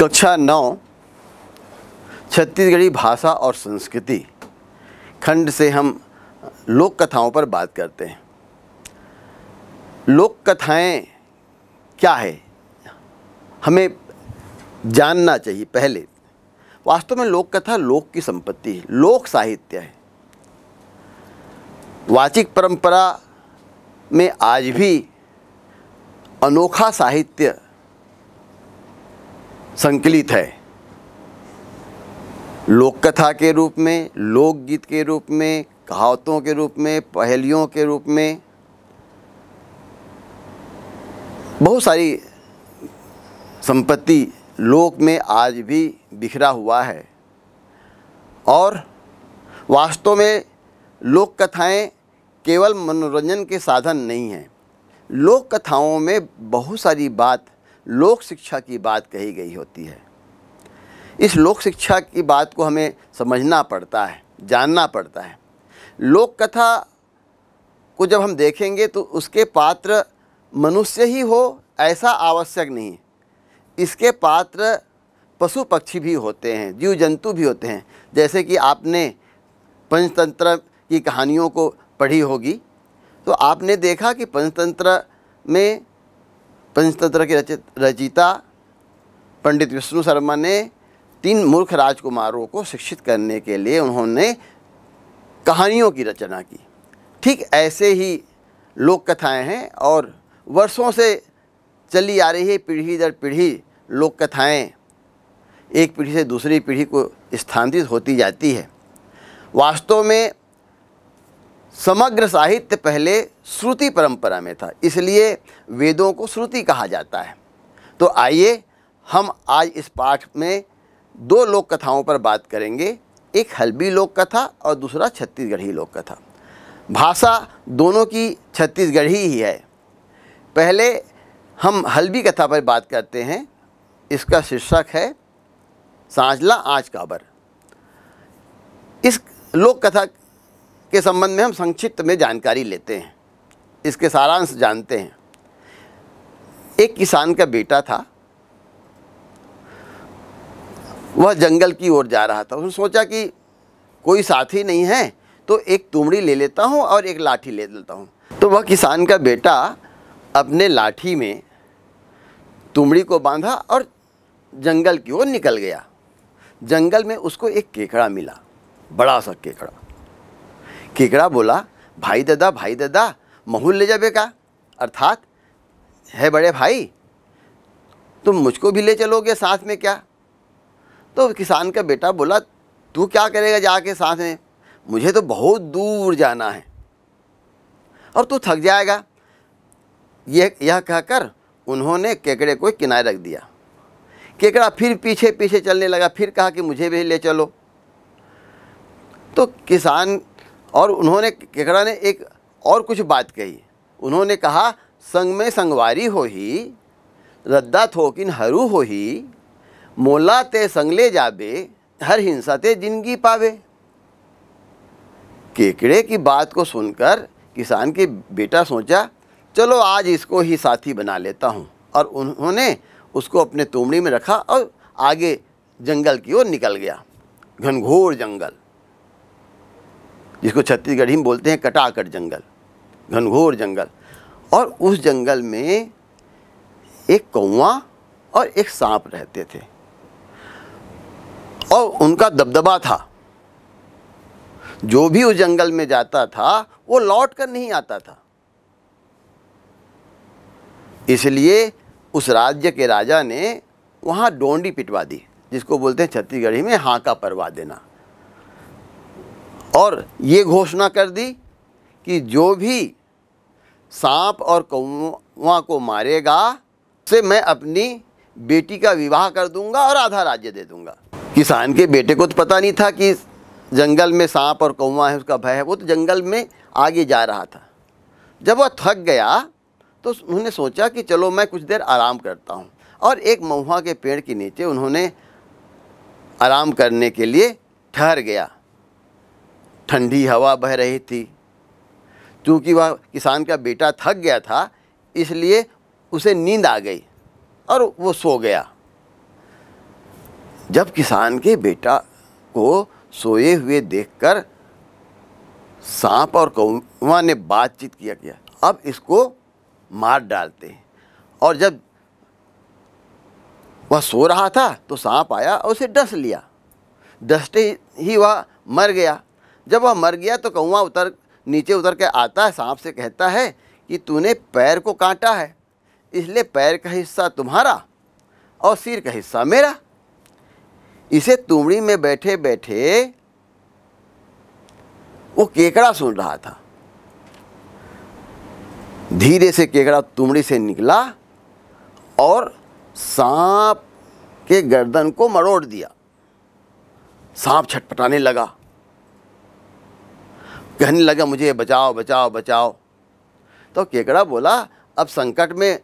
कक्षा नौ छत्तीसगढ़ी भाषा और संस्कृति खंड से हम लोक कथाओं पर बात करते हैं लोक कथाएं क्या है हमें जानना चाहिए पहले वास्तव में लोक कथा लोक की संपत्ति है लोक साहित्य है वाचिक परंपरा में आज भी अनोखा साहित्य संकलित है लोक कथा के रूप में लोकगीत के रूप में कहावतों के रूप में पहेलियों के रूप में बहुत सारी संपत्ति लोक में आज भी बिखरा हुआ है और वास्तव में लोक कथाएं केवल मनोरंजन के साधन नहीं हैं लोक कथाओं में बहुत सारी बात लोक शिक्षा की बात कही गई होती है इस लोक शिक्षा की बात को हमें समझना पड़ता है जानना पड़ता है लोक कथा को जब हम देखेंगे तो उसके पात्र मनुष्य ही हो ऐसा आवश्यक नहीं इसके पात्र पशु पक्षी भी होते हैं जीव जंतु भी होते हैं जैसे कि आपने पंचतंत्र की कहानियों को पढ़ी होगी तो आपने देखा कि पंचतंत्र में पंचतंत्र के रचित रचिता पंडित विष्णु शर्मा ने तीन मूर्ख राजकुमारों को शिक्षित करने के लिए उन्होंने कहानियों की रचना की ठीक ऐसे ही लोक कथाएं हैं और वर्षों से चली आ रही है पीढ़ी दर पीढ़ी लोक कथाएं एक पीढ़ी से दूसरी पीढ़ी को स्थानांतरित होती जाती है वास्तव में समग्र साहित्य पहले श्रुति परंपरा में था इसलिए वेदों को श्रुति कहा जाता है तो आइए हम आज इस पाठ में दो लोक कथाओं पर बात करेंगे एक हल्बी लोक कथा और दूसरा छत्तीसगढ़ी लोक कथा भाषा दोनों की छत्तीसगढ़ी ही है पहले हम हल्बी कथा पर बात करते हैं इसका शीर्षक है सांझला आज काबर इस लोक कथा के संबंध में हम संक्षिप्त में जानकारी लेते हैं इसके सारांश जानते हैं एक किसान का बेटा था वह जंगल की ओर जा रहा था उसने सोचा कि कोई साथी नहीं है तो एक तुमड़ी ले लेता हूँ और एक लाठी ले लेता हूँ तो वह किसान का बेटा अपने लाठी में तुमड़ी को बांधा और जंगल की ओर निकल गया जंगल में उसको एक केकड़ा मिला बड़ा सा केकड़ा केकड़ा बोला भाई दादा भाई दादा महूल ले जाबे का अर्थात है बड़े भाई तुम मुझको भी ले चलोगे साथ में क्या तो किसान का बेटा बोला तू क्या करेगा जाके साथ में मुझे तो बहुत दूर जाना है और तू थक जाएगा यह यह कहकर उन्होंने केकड़े को किनारे रख दिया केकड़ा फिर पीछे पीछे चलने लगा फिर कहा कि मुझे भी ले चलो तो किसान और उन्होंने केकड़ा ने एक और कुछ बात कही उन्होंने कहा संग में संगवारी हो ही रद्दा थोकिन हरू हो ही मोला ते संगले जाबे हर हिंसा ते जिंदगी पावे केकड़े की बात को सुनकर किसान के बेटा सोचा चलो आज इसको ही साथी बना लेता हूँ और उन्होंने उसको अपने तोमड़ी में रखा और आगे जंगल की ओर निकल गया घनघोर जंगल जिसको छत्तीसगढ़ी में बोलते हैं कटाकट जंगल घनघोर जंगल और उस जंगल में एक कौआ और एक सांप रहते थे और उनका दबदबा था जो भी उस जंगल में जाता था वो लौट कर नहीं आता था इसलिए उस राज्य के राजा ने वहाँ डोंडी पिटवा दी जिसको बोलते हैं छत्तीसगढ़ी में हाका परवा देना और ये घोषणा कर दी कि जो भी सांप और कौवा को मारेगा से मैं अपनी बेटी का विवाह कर दूंगा और आधा राज्य दे दूंगा किसान के बेटे को तो पता नहीं था कि जंगल में सांप और कौवा है उसका भय है वो तो जंगल में आगे जा रहा था जब वह थक गया तो उन्होंने सोचा कि चलो मैं कुछ देर आराम करता हूँ और एक महुआ के पेड़ के नीचे उन्होंने आराम करने के लिए ठहर गया ठंडी हवा बह रही थी क्योंकि वह किसान का बेटा थक गया था इसलिए उसे नींद आ गई और वो सो गया जब किसान के बेटा को सोए हुए देखकर सांप और कौवा ने बातचीत किया किया अब इसको मार डालते हैं और जब वह सो रहा था तो सांप आया और उसे डस लिया डसते ही वह मर गया जब वह मर गया तो कौआ उतर नीचे उतर के आता है सांप से कहता है कि तूने पैर को काटा है इसलिए पैर का हिस्सा तुम्हारा और सिर का हिस्सा मेरा इसे तुमड़ी में बैठे बैठे वो केकड़ा सुन रहा था धीरे से केकड़ा तुमड़ी से निकला और सांप के गर्दन को मरोड़ दिया सांप छटपटाने लगा कहने लगा मुझे बचाओ बचाओ बचाओ तो केकड़ा बोला अब संकट में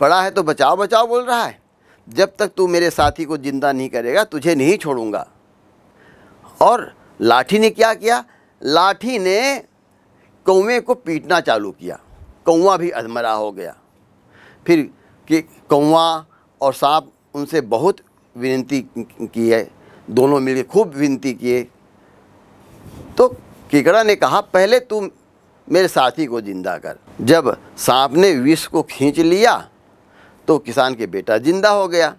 पड़ा है तो बचाओ बचाओ बोल रहा है जब तक तू मेरे साथी को ज़िंदा नहीं करेगा तुझे नहीं छोड़ूंगा और लाठी ने क्या किया लाठी ने कौवे को पीटना चालू किया कौवा भी अधमरा हो गया फिर कि कौवा और सांप उनसे बहुत विनती की है दोनों मिलकर खूब विनती किए तो केकड़ा ने कहा पहले तुम मेरे साथी को जिंदा कर जब सांप ने विष को खींच लिया तो किसान के बेटा जिंदा हो गया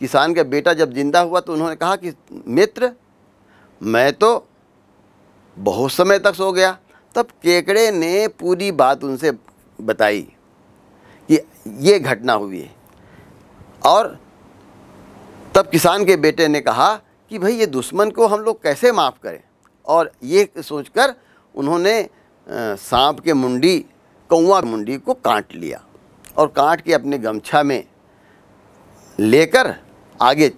किसान का बेटा जब जिंदा हुआ तो उन्होंने कहा कि मित्र मैं तो बहुत समय तक सो गया तब केकड़े ने पूरी बात उनसे बताई कि ये घटना हुई है और तब किसान के बेटे ने कहा कि भाई ये दुश्मन को हम लोग कैसे माफ़ करें और ये सोचकर उन्होंने सांप के मुंडी कौआ मुंडी को काट लिया और काट के अपने गमछा में लेकर आगे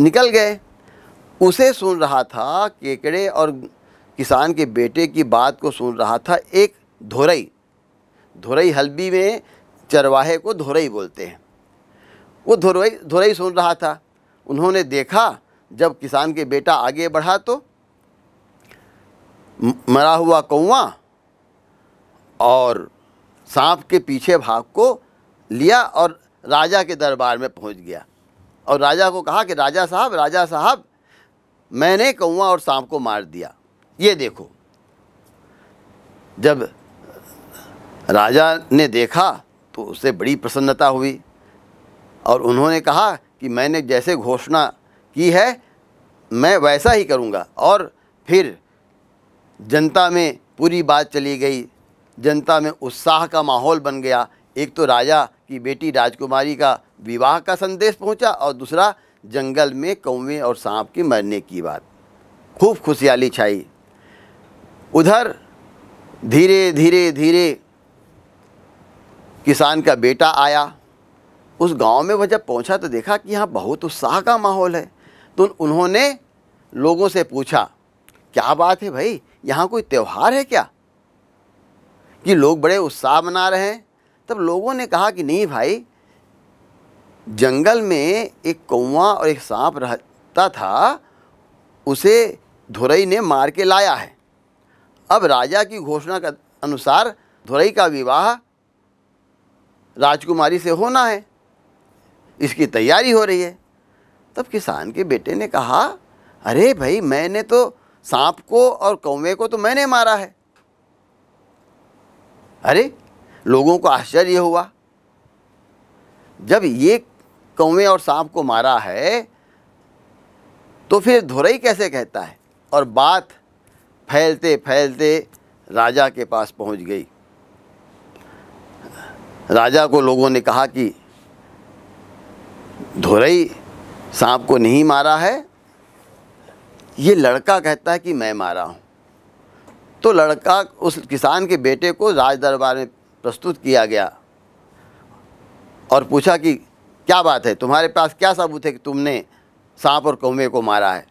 निकल गए उसे सुन रहा था केकड़े और किसान के बेटे की बात को सुन रहा था एक धोरई धोरई हल्बी में चरवाहे को धोरई बोलते हैं वो धोरई धोरई सुन रहा था उन्होंने देखा जब किसान के बेटा आगे बढ़ा तो मरा हुआ कौआ और सांप के पीछे भाग को लिया और राजा के दरबार में पहुंच गया और राजा को कहा कि राजा साहब राजा साहब मैंने कौआ और सांप को मार दिया ये देखो जब राजा ने देखा तो उसे बड़ी प्रसन्नता हुई और उन्होंने कहा कि मैंने जैसे घोषणा की है मैं वैसा ही करूँगा और फिर जनता में पूरी बात चली गई जनता में उत्साह का माहौल बन गया एक तो राजा की बेटी राजकुमारी का विवाह का संदेश पहुंचा और दूसरा जंगल में कौवे और सांप के मरने की बात खूब खुशहाली छाई उधर धीरे धीरे धीरे किसान का बेटा आया उस गांव में वह जब पहुँचा तो देखा कि यहाँ बहुत उत्साह का माहौल है तो उन्होंने लोगों से पूछा क्या बात है भाई यहाँ कोई त्यौहार है क्या कि लोग बड़े उत्साह मना रहे हैं तब लोगों ने कहा कि नहीं भाई जंगल में एक कौवा और एक सांप रहता था उसे धुरई ने मार के लाया है अब राजा की घोषणा के अनुसार धुरई का विवाह राजकुमारी से होना है इसकी तैयारी हो रही है तब किसान के बेटे ने कहा अरे भाई मैंने तो सांप को और कौवे को तो मैंने मारा है अरे लोगों को आश्चर्य हुआ जब ये कौवे और सांप को मारा है तो फिर धुरई कैसे कहता है और बात फैलते फैलते राजा के पास पहुंच गई राजा को लोगों ने कहा कि धुरई सांप को नहीं मारा है ये लड़का कहता है कि मैं मारा हूँ तो लड़का उस किसान के बेटे को राज दरबार में प्रस्तुत किया गया और पूछा कि क्या बात है तुम्हारे पास क्या सबूत है कि तुमने सांप और कौवे को मारा है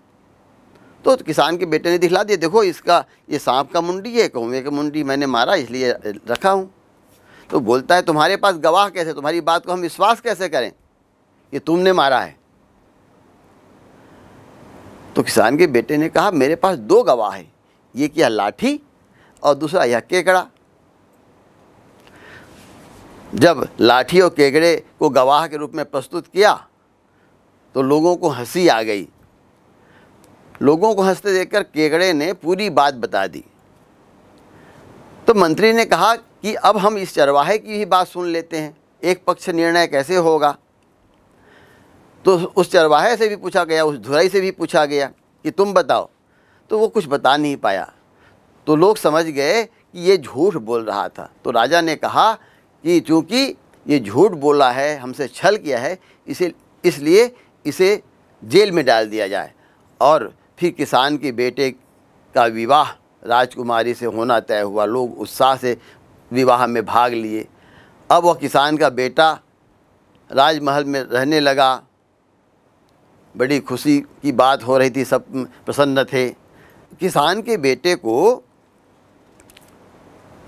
तो किसान के बेटे ने दिखला दिया देखो इसका ये सांप का मुंडी है कौवे का मुंडी मैंने मारा इसलिए रखा हूँ तो बोलता है तुम्हारे पास गवाह कैसे तुम्हारी बात को हम विश्वास कैसे करें कि तुमने मारा है तो किसान के बेटे ने कहा मेरे पास दो गवाह हैं ये यह लाठी और दूसरा यह केकड़ा जब लाठी और केकड़े को गवाह के रूप में प्रस्तुत किया तो लोगों को हंसी आ गई लोगों को हंसते देखकर केकड़े ने पूरी बात बता दी तो मंत्री ने कहा कि अब हम इस चरवाहे की ही बात सुन लेते हैं एक पक्ष निर्णय कैसे होगा तो उस चरवाहे से भी पूछा गया उस धुराई से भी पूछा गया कि तुम बताओ तो वो कुछ बता नहीं पाया तो लोग समझ गए कि ये झूठ बोल रहा था तो राजा ने कहा कि चूँकि ये झूठ बोला है हमसे छल किया है इसे इसलिए इसे जेल में डाल दिया जाए और फिर किसान के बेटे का विवाह राजकुमारी से होना तय हुआ लोग उत्साह से विवाह में भाग लिए अब वह किसान का बेटा राजमहल में रहने लगा बड़ी खुशी की बात हो रही थी सब प्रसन्न थे किसान के बेटे को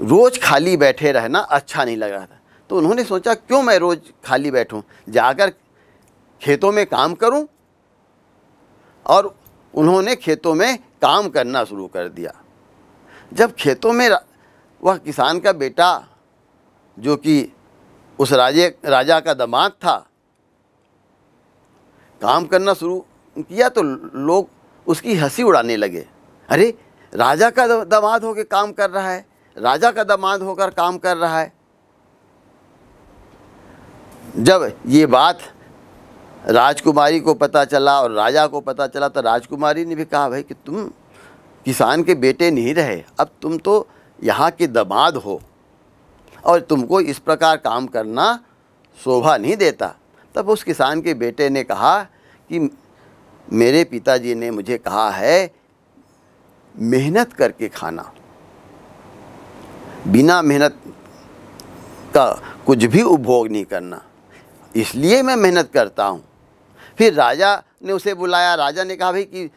रोज़ खाली बैठे रहना अच्छा नहीं लग रहा था तो उन्होंने सोचा क्यों मैं रोज़ खाली बैठूं जाकर खेतों में काम करूं और उन्होंने खेतों में काम करना शुरू कर दिया जब खेतों में वह किसान का बेटा जो कि उस राजे राजा का दामाद था काम करना शुरू किया तो लोग उसकी हंसी उड़ाने लगे अरे राजा का दामाद होकर काम कर रहा है राजा का दामाद होकर काम कर रहा है जब ये बात राजकुमारी को पता चला और राजा को पता चला तो राजकुमारी ने भी कहा भाई कि तुम किसान के बेटे नहीं रहे अब तुम तो यहाँ के दामाद हो और तुमको इस प्रकार काम करना शोभा नहीं देता तब उस किसान के बेटे ने कहा कि मेरे पिताजी ने मुझे कहा है मेहनत करके खाना बिना मेहनत का कुछ भी उपभोग नहीं करना इसलिए मैं मेहनत करता हूँ फिर राजा ने उसे बुलाया राजा ने कहा भाई कि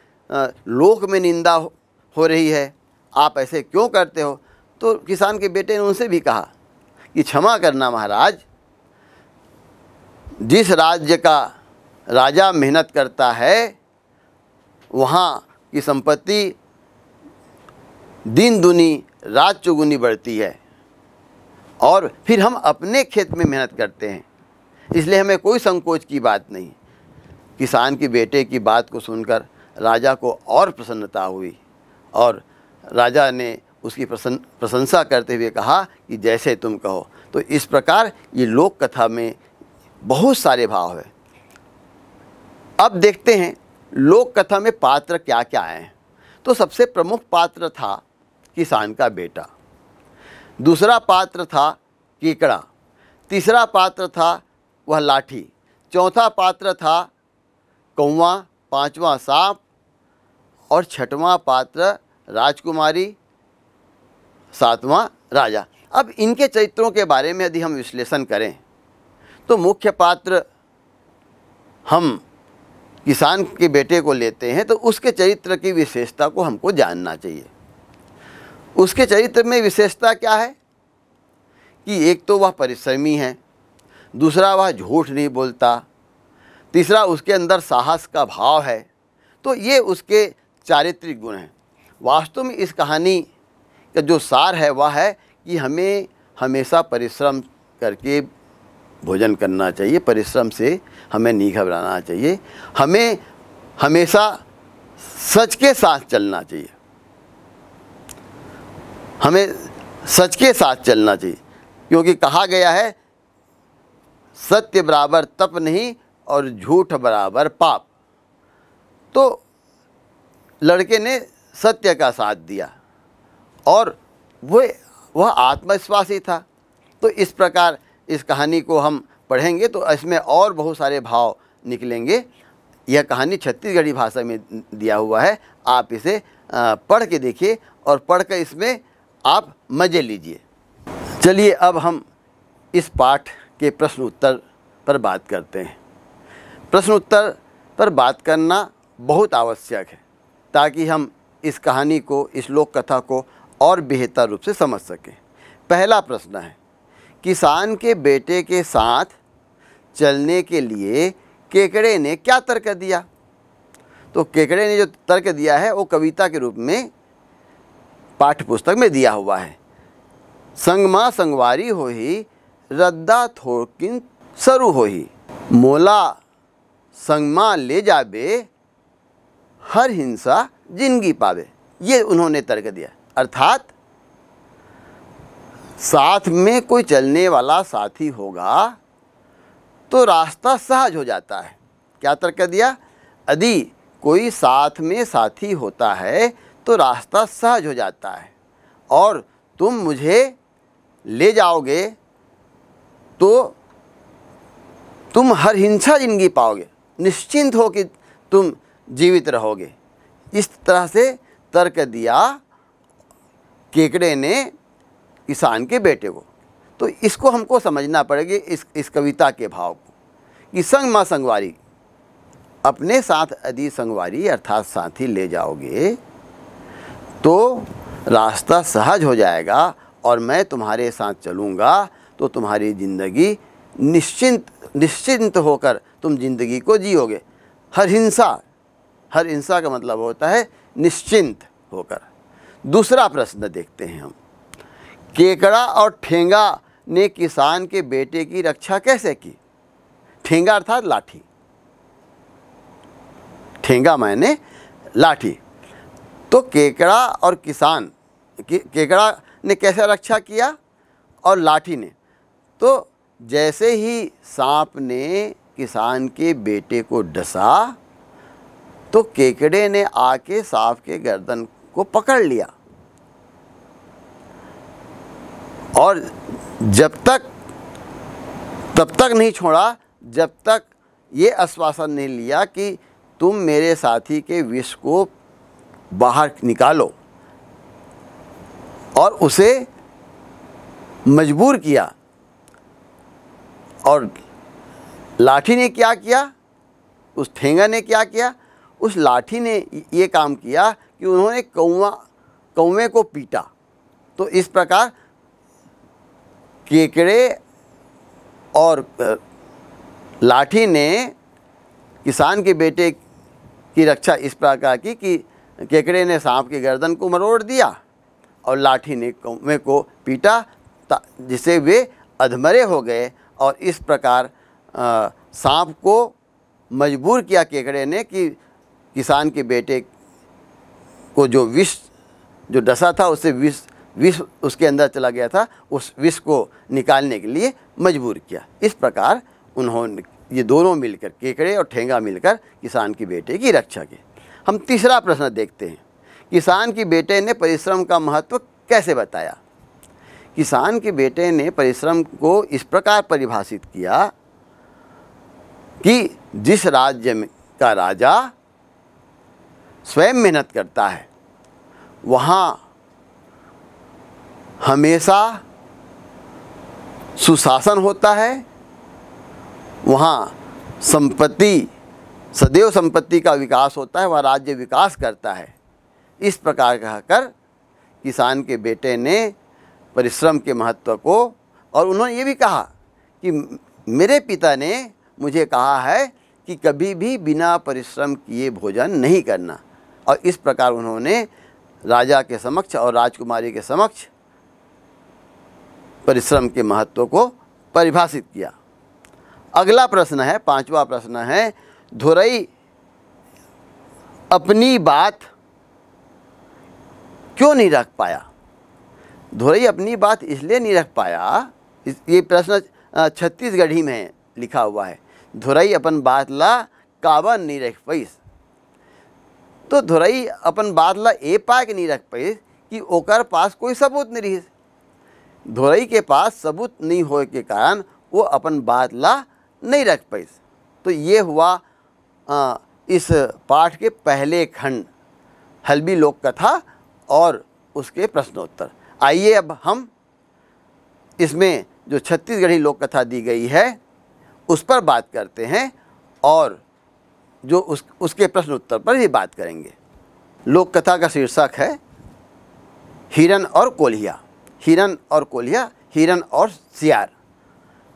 लोक में निंदा हो, रही है आप ऐसे क्यों करते हो तो किसान के बेटे ने उनसे भी कहा कि क्षमा करना महाराज जिस राज्य का राजा मेहनत करता है वहाँ की संपत्ति दिन दुनी रात चौगुनी बढ़ती है और फिर हम अपने खेत में मेहनत करते हैं इसलिए हमें कोई संकोच की बात नहीं किसान के बेटे की बात को सुनकर राजा को और प्रसन्नता हुई और राजा ने उसकी प्रसन्न प्रशंसा करते हुए कहा कि जैसे तुम कहो तो इस प्रकार ये लोक कथा में बहुत सारे भाव हैं अब देखते हैं लोक कथा में पात्र क्या क्या हैं तो सबसे प्रमुख पात्र था किसान का बेटा दूसरा पात्र था केकड़ा तीसरा पात्र था वह लाठी चौथा पात्र था कौवा पांचवा सांप और छठवा पात्र राजकुमारी सातवां राजा अब इनके चरित्रों के बारे में यदि हम विश्लेषण करें तो मुख्य पात्र हम किसान के बेटे को लेते हैं तो उसके चरित्र की विशेषता को हमको जानना चाहिए उसके चरित्र में विशेषता क्या है कि एक तो वह परिश्रमी है दूसरा वह झूठ नहीं बोलता तीसरा उसके अंदर साहस का भाव है तो ये उसके चारित्रिक गुण हैं वास्तव में इस कहानी का जो सार है वह है कि हमें हमेशा परिश्रम करके भोजन करना चाहिए परिश्रम से हमें नहीं घबराना चाहिए हमें हमेशा सच के साथ चलना चाहिए हमें सच के साथ चलना चाहिए क्योंकि कहा गया है सत्य बराबर तप नहीं और झूठ बराबर पाप तो लड़के ने सत्य का साथ दिया और वह वह आत्मविश्वासी था तो इस प्रकार इस कहानी को हम पढ़ेंगे तो इसमें और बहुत सारे भाव निकलेंगे यह कहानी छत्तीसगढ़ी भाषा में दिया हुआ है आप इसे पढ़ के देखिए और पढ़ कर इसमें आप मज़े लीजिए चलिए अब हम इस पाठ के प्रश्न उत्तर पर बात करते हैं प्रश्न उत्तर पर बात करना बहुत आवश्यक है ताकि हम इस कहानी को इस लोक कथा को और बेहतर रूप से समझ सकें पहला प्रश्न है किसान के बेटे के साथ चलने के लिए केकड़े ने क्या तर्क दिया तो केकड़े ने जो तर्क दिया है वो कविता के रूप में पाठ्यपुस्तक पुस्तक में दिया हुआ है संगमा संगवारी हो ही रद्दा थोकिन सरु हो ही मोला संगमा ले जाबे हर हिंसा जिंदगी पावे ये उन्होंने तर्क दिया अर्थात साथ में कोई चलने वाला साथी होगा तो रास्ता सहज हो जाता है क्या तर्क दिया यदि कोई साथ में साथी होता है तो रास्ता सहज हो जाता है और तुम मुझे ले जाओगे तो तुम हर हिंसा जिंदगी पाओगे निश्चिंत हो कि तुम जीवित रहोगे इस तरह से तर्क दिया केकड़े ने ईशान के बेटे को तो इसको हमको समझना पड़ेगा इस इस कविता के भाव को कि संग माँ संगवारी अपने साथ यदि संगवारी अर्थात साथी ले जाओगे तो रास्ता सहज हो जाएगा और मैं तुम्हारे साथ चलूँगा तो तुम्हारी ज़िंदगी निश्चिंत निश्चिंत होकर तुम जिंदगी को जियोगे हर हिंसा हर हिंसा का मतलब होता है निश्चिंत होकर दूसरा प्रश्न देखते हैं हम केकड़ा और ठेंगा ने किसान के बेटे की रक्षा कैसे की ठेंगा अर्थात लाठी ठेंगा मैंने लाठी तो केकड़ा और किसान के, केकड़ा ने कैसे रक्षा किया और लाठी ने तो जैसे ही सांप ने किसान के बेटे को डसा तो केकड़े ने आके सांप के गर्दन को पकड़ लिया और जब तक तब तक नहीं छोड़ा जब तक ये आश्वासन नहीं लिया कि तुम मेरे साथी के विष को बाहर निकालो और उसे मजबूर किया और लाठी ने क्या किया उस ठेंगा ने क्या किया उस लाठी ने ये काम किया कि उन्होंने कौवा कौवे को पीटा तो इस प्रकार केकड़े और लाठी ने किसान के बेटे की रक्षा इस प्रकार की कि केकड़े ने सांप की गर्दन को मरोड़ दिया और लाठी ने कौवे को पीटा जिससे वे अधमरे हो गए और इस प्रकार सांप को मजबूर किया केकड़े ने कि किसान के बेटे को जो विष जो डसा था उसे विष विष उसके अंदर चला गया था उस विष को निकालने के लिए मजबूर किया इस प्रकार उन्होंने ये दोनों मिलकर केकड़े और ठेंगा मिलकर किसान की बेटे की रक्षा की हम तीसरा प्रश्न देखते हैं किसान की बेटे ने परिश्रम का महत्व कैसे बताया किसान के बेटे ने परिश्रम को इस प्रकार परिभाषित किया कि जिस राज्य में का राजा स्वयं मेहनत करता है वहाँ हमेशा सुशासन होता है वहाँ संपत्ति सदैव संपत्ति का विकास होता है वह राज्य विकास करता है इस प्रकार कहकर किसान के बेटे ने परिश्रम के महत्व को और उन्होंने ये भी कहा कि मेरे पिता ने मुझे कहा है कि कभी भी बिना परिश्रम किए भोजन नहीं करना और इस प्रकार उन्होंने राजा के समक्ष और राजकुमारी के समक्ष परिश्रम के महत्व को परिभाषित किया अगला प्रश्न है पांचवा प्रश्न है धुरई अपनी बात क्यों नहीं रख पाया धुरई अपनी बात इसलिए नहीं रख पाया ये प्रश्न छत्तीसगढ़ी में लिखा हुआ है धुरई अपन बात ला कावन नहीं रख पैस तो धुरई अपन बात ला ए पा के नहीं रख पैस कि ओकर पास कोई सबूत नहीं रही धोरई के पास सबूत नहीं होए के कारण वो अपन बात ला नहीं रख पैस तो ये हुआ आ, इस पाठ के पहले खंड हल्बी लोक कथा और उसके प्रश्नोत्तर आइए अब हम इसमें जो छत्तीसगढ़ी लोक कथा दी गई है उस पर बात करते हैं और जो उस उसके प्रश्न उत्तर पर भी बात करेंगे लोक कथा का शीर्षक है हिरन और कोल्हिया हिरन और कोलिया हिरन और सियार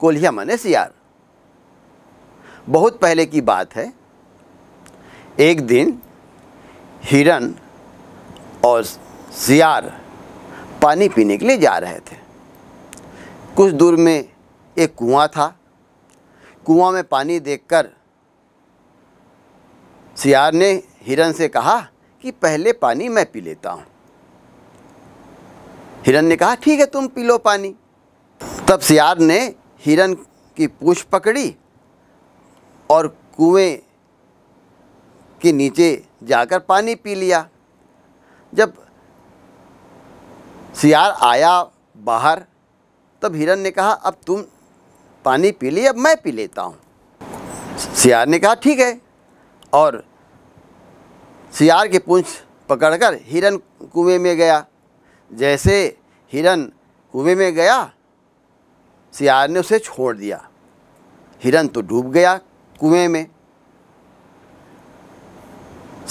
कोलिया माने सियार बहुत पहले की बात है एक दिन हिरन और सियार पानी पीने के लिए जा रहे थे कुछ दूर में एक कुआं था कुआं में पानी देखकर सियार ने हिरन से कहा कि पहले पानी मैं पी लेता हूँ हिरन ने कहा ठीक है तुम पी लो पानी तब सियार ने हिरन की पूछ पकड़ी और कुएं के नीचे जाकर पानी पी लिया जब सियार आया बाहर तब हिरन ने कहा अब तुम पानी पी लिए अब मैं पी लेता हूँ सियार ने कहा ठीक है और सियार की पूंछ पकड़कर हिरन कुएं में गया जैसे हिरन कुएं में गया सियार ने उसे छोड़ दिया हिरन तो डूब गया कुएं में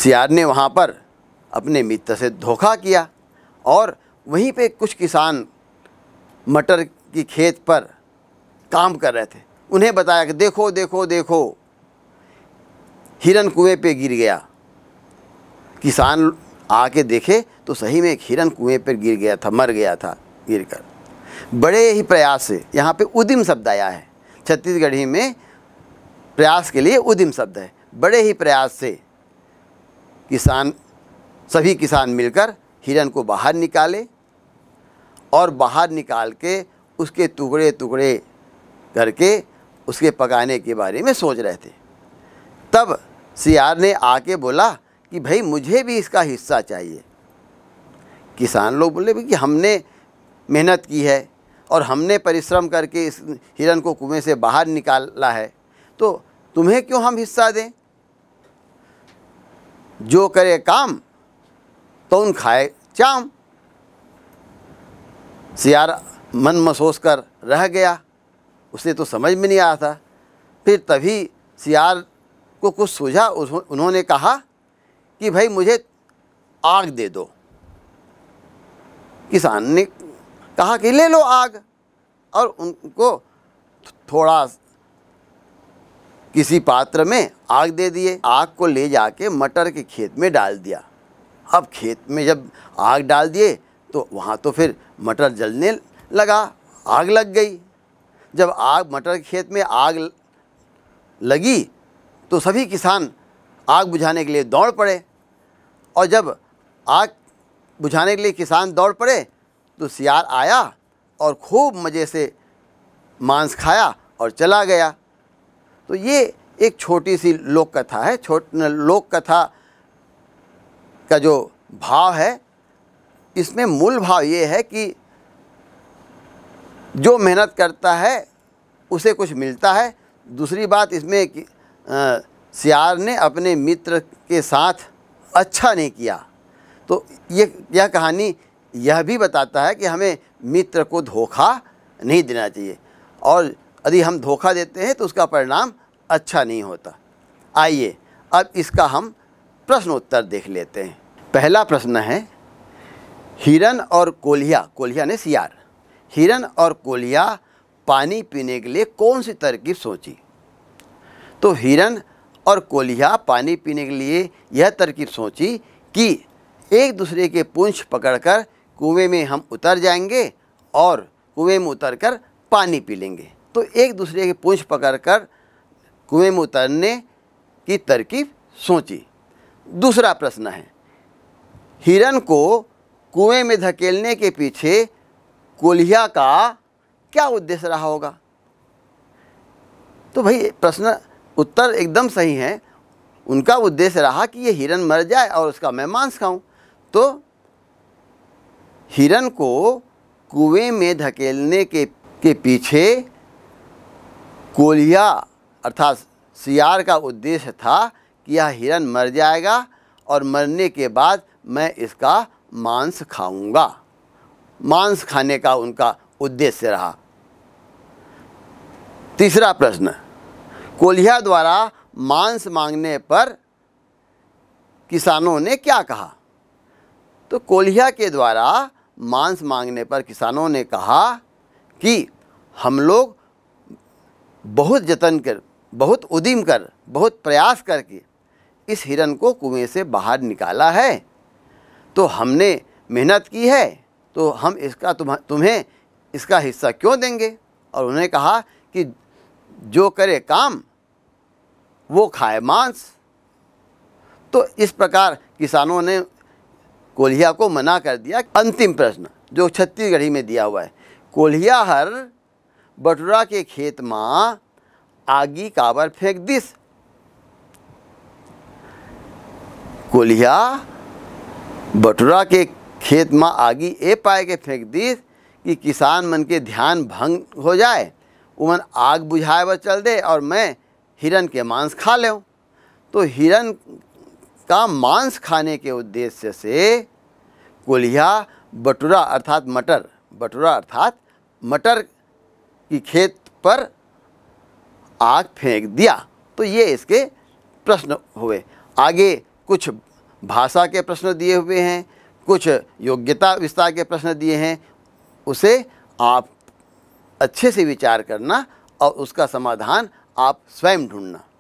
सियार ने वहाँ पर अपने मित्र से धोखा किया और वहीं पे कुछ किसान मटर की खेत पर काम कर रहे थे उन्हें बताया कि देखो देखो देखो हिरन कुएं पे गिर गया किसान आके देखे तो सही में एक हिरन कुएं पर गिर गया था मर गया था गिर कर बड़े ही प्रयास से यहाँ पे उदिम शब्द आया है छत्तीसगढ़ी में प्रयास के लिए उदिम शब्द है बड़े ही प्रयास से किसान सभी किसान मिलकर हिरन को बाहर निकाले और बाहर निकाल के उसके टुकड़े टुकड़े करके उसके पकाने के बारे में सोच रहे थे तब सियार ने आके बोला कि भाई मुझे भी इसका हिस्सा चाहिए किसान लोग बोले कि हमने मेहनत की है और हमने परिश्रम करके इस हिरन को कुएं से बाहर निकाला है तो तुम्हें क्यों हम हिस्सा दें जो करे काम तो उन खाए चाम सियार मन महसूस कर रह गया उसे तो समझ में नहीं आया था फिर तभी सियार को कुछ सूझा उन्होंने कहा कि भाई मुझे आग दे दो किसान ने कहा कि ले लो आग और उनको थोड़ा किसी पात्र में आग दे दिए आग को ले जाके मटर के खेत में डाल दिया अब खेत में जब आग डाल दिए तो वहाँ तो फिर मटर जलने लगा आग लग गई जब आग मटर के खेत में आग लगी तो सभी किसान आग बुझाने के लिए दौड़ पड़े और जब आग बुझाने के लिए किसान दौड़ पड़े तो सियार आया और खूब मज़े से मांस खाया और चला गया तो ये एक छोटी सी लोक कथा है छोट लोक कथा का जो भाव है इसमें मूल भाव ये है कि जो मेहनत करता है उसे कुछ मिलता है दूसरी बात इसमें कि आ, सियार ने अपने मित्र के साथ अच्छा नहीं किया तो ये यह कहानी यह भी बताता है कि हमें मित्र को धोखा नहीं देना चाहिए और यदि हम धोखा देते हैं तो उसका परिणाम अच्छा नहीं होता आइए अब इसका हम प्रश्न उत्तर देख लेते हैं पहला प्रश्न है हिरन और कोलिया कोलिया ने सियार हिरन और कोलिया पानी पीने के लिए कौन सी तरकीब सोची तो हिरन और कोलिया पानी पीने के लिए यह तरकीब सोची कि एक दूसरे के पूंछ पकड़कर कुएं में हम उतर जाएंगे और कुएं में उतरकर पानी पी लेंगे तो एक दूसरे के पूंछ पकड़कर कुएं में उतरने की तरकीब सोची दूसरा प्रश्न है हिरन को कुएं में धकेलने के पीछे कोलिया का क्या उद्देश्य रहा होगा तो भाई प्रश्न उत्तर एकदम सही है उनका उद्देश्य रहा कि ये हिरन मर जाए और उसका मैं मांस खाऊं तो हिरण को कुएं में धकेलने के के पीछे कोलिया अर्थात सियार का उद्देश्य था कि यह हिरण मर जाएगा और मरने के बाद मैं इसका मांस खाऊंगा मांस खाने का उनका उद्देश्य रहा तीसरा प्रश्न कोलिया द्वारा मांस मांगने पर किसानों ने क्या कहा तो कोल्हिया के द्वारा मांस मांगने पर किसानों ने कहा कि हम लोग बहुत जतन कर बहुत उदिम कर बहुत प्रयास करके इस हिरन को कुएं से बाहर निकाला है तो हमने मेहनत की है तो हम इसका तुम तुम्हें इसका हिस्सा क्यों देंगे और उन्हें कहा कि जो करे काम वो खाए मांस तो इस प्रकार किसानों ने कोल्हिया को मना कर दिया अंतिम प्रश्न जो छत्तीसगढ़ी में दिया हुआ है कोल्हिया हर बटुरा के खेत माँ आगी काबर फेंक दिस कोल्हिया बटुरा के खेत माँ आगी ए पाए के फेंक दिस कि किसान मन के ध्यान भंग हो जाए उमन आग बुझाए बर चल दे और मैं हिरण के मांस खा लें तो हिरण का मांस खाने के उद्देश्य से कोलिया बटुरा अर्थात मटर बटुरा अर्थात मटर की खेत पर आग फेंक दिया तो ये इसके प्रश्न हुए आगे कुछ भाषा के प्रश्न दिए हुए हैं कुछ योग्यता विस्तार के प्रश्न दिए हैं उसे आप अच्छे से विचार करना और उसका समाधान आप स्वयं ढूंढना